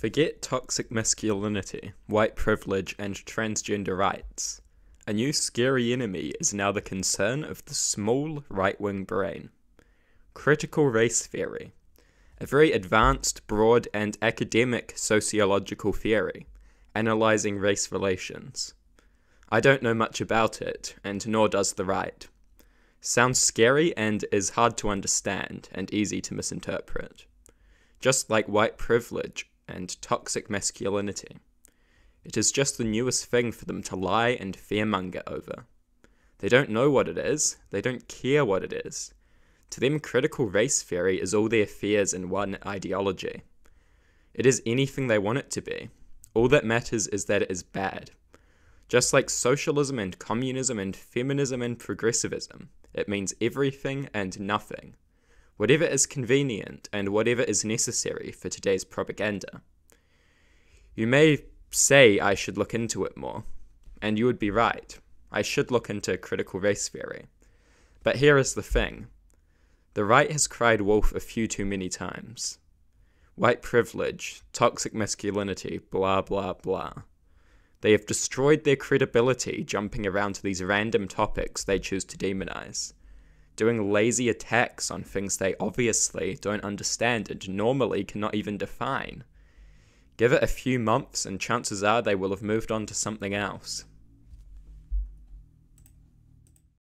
Forget toxic masculinity, white privilege, and transgender rights. A new scary enemy is now the concern of the small right wing brain. Critical race theory, a very advanced, broad, and academic sociological theory, analysing race relations. I don't know much about it, and nor does the right. Sounds scary and is hard to understand and easy to misinterpret. Just like white privilege, and toxic masculinity. It is just the newest thing for them to lie and fearmonger over. They don't know what it is, they don't care what it is. To them, critical race theory is all their fears in one ideology. It is anything they want it to be. All that matters is that it is bad. Just like socialism and communism and feminism and progressivism, it means everything and nothing whatever is convenient and whatever is necessary for today's propaganda. You may say I should look into it more, and you would be right. I should look into critical race theory. But here is the thing the right has cried wolf a few too many times. White privilege, toxic masculinity, blah blah blah. They have destroyed their credibility jumping around to these random topics they choose to demonize doing lazy attacks on things they obviously don't understand and normally cannot even define. Give it a few months, and chances are they will have moved on to something else.